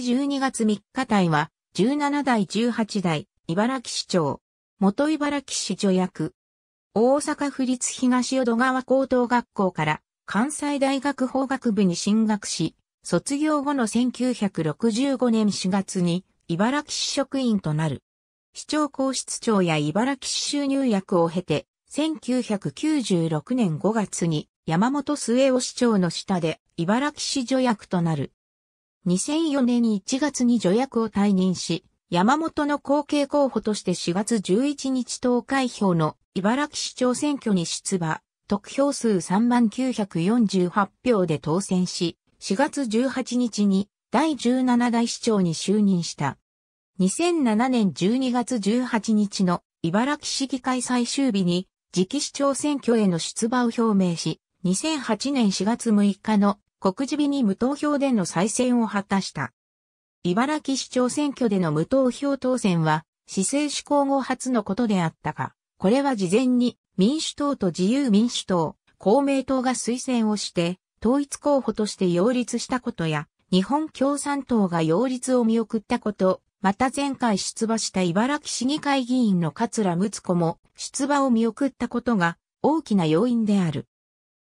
12月3日隊は、17代18代、茨城市長、元茨城市助役、大阪府立東淀川高等学校から関西大学法学部に進学し、卒業後の1965年4月に茨城市職員となる。市長公室長や茨城市収入役を経て、1996年5月に山本末夫市長の下で茨城市助役となる。2004年1月に助役を退任し、山本の後継候補として4月11日投開票の茨城市長選挙に出馬、得票数3948票で当選し、4月18日に第17代市長に就任した。2007年12月18日の茨城市議会最終日に次期市長選挙への出馬を表明し、2008年4月6日の告示日に無投票での再選を果たした。茨城市長選挙での無投票当選は、市政施行後初のことであったが、これは事前に民主党と自由民主党、公明党が推薦をして、統一候補として擁立したことや、日本共産党が擁立を見送ったこと、また前回出馬した茨城市議会議員の桂睦子も出馬を見送ったことが大きな要因である。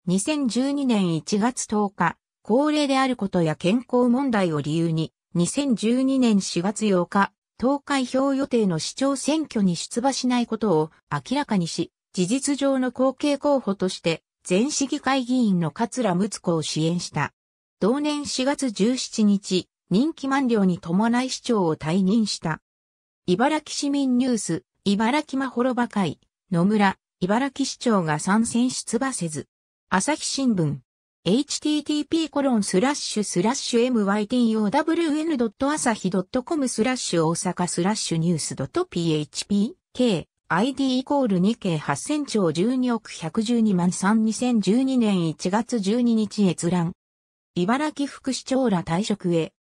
2012年1月10日、高齢であることや健康問題を理由に、2012年4月8日、投開票予定の市長選挙に出馬しないことを明らかにし、事実上の後継候補として、前市議会議員の桂睦子を支援した。同年4月17日、任期満了に伴い市長を退任した。茨城市民ニュース、茨城まほろば会、野村、茨城市長が参戦出馬せず。朝日新聞、http://mytown.asahi.com コロンススララッッシシュュスラッシュ大阪スラッシュニュース .php k id イコール 2K8000 兆12億112万3 2012年1月12日閲覧。茨城副市長ら退職へ。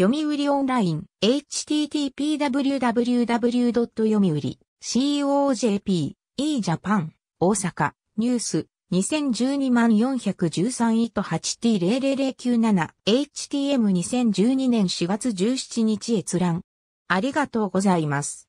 読売オンライン http://www. 読売 COJP e j a p a n 大阪ニュース2012万413位と 8T00097HTM2012 年4月17日閲覧。ありがとうございます。